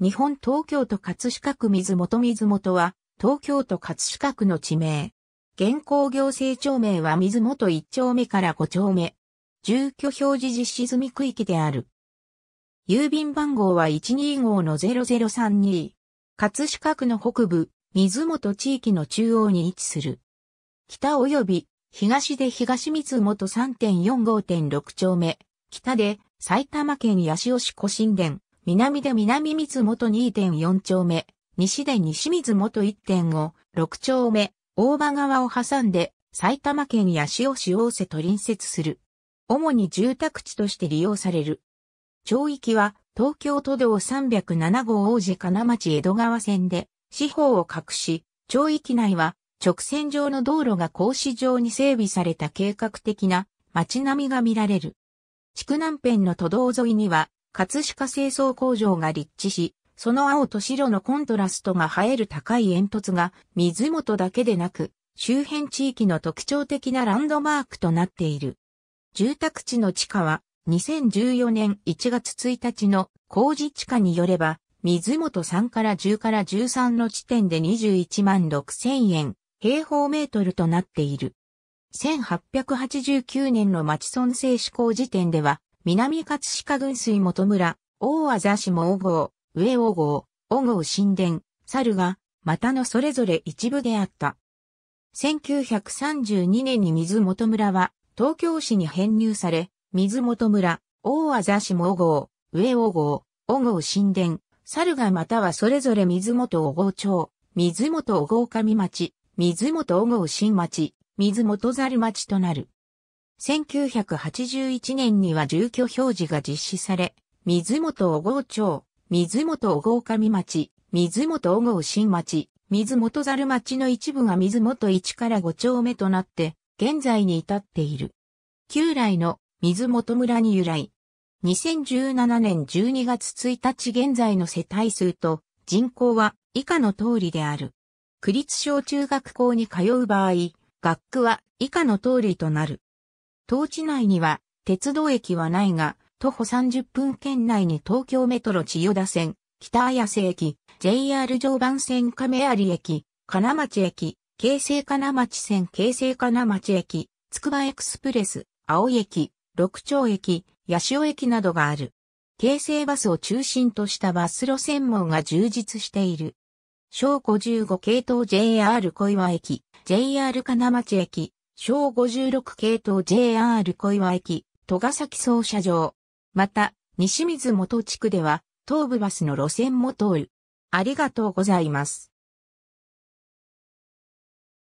日本東京都葛飾区水元水元は、東京都葛飾区の地名。現行行政庁名は水元1丁目から5丁目。住居表示実施済み区域である。郵便番号は12号の0032。葛飾区の北部、水元地域の中央に位置する。北及び東で東水元3.45.6丁目。北で埼玉県八潮市古神殿、南で南水元2.4丁目、西で西水元1.5、6丁目、大場川を挟んで埼玉県八潮市大瀬と隣接する。主に住宅地として利用される。町域は東京都道307号王子金町江戸川線で四方を隠し、町域内は直線上の道路が格子状に整備された計画的な街並みが見られる。地区南辺の都道沿いには葛飾清掃工場が立地し、その青と白のコントラストが映える高い煙突が水元だけでなく、周辺地域の特徴的なランドマークとなっている。住宅地の地下は2014年1月1日の工事地下によれば、水元3から10から13の地点で21万6千円平方メートルとなっている。1889年の町村制施行時点では南葛飾群水元村、大和ざしも王郷、上王郷、王郷神殿、猿が、股のそれぞれ一部であった。1932年に水元村は、東京市に編入され、水元村、大和ざしも王郷、上王郷、王郷神殿、猿がまたはそれぞれ水元王郷町、水元王郷上町、水元王郷新町、水元猿町となる。1981年には住居表示が実施され、水元小郷町、水元小郷上町、水元小郷新町、水元猿町の一部が水元1から5丁目となって、現在に至っている。旧来の水元村に由来。2017年12月1日現在の世帯数と人口は以下の通りである。区立小中学校に通う場合、学区は以下の通りとなる。当地内には鉄道駅はないが、徒歩30分圏内に東京メトロ千代田線、北綾瀬駅、JR 常磐線亀有駅、金町駅、京成金町線京成金町駅、つくばエクスプレス、青駅、六町駅、八潮駅などがある。京成バスを中心としたバス路線網が充実している。小55系統 JR 小岩駅、JR 金町駅、小56系統 JR 小岩駅、戸ヶ崎総車場。また、西水元地区では、東武バスの路線も通る。ありがとうございます。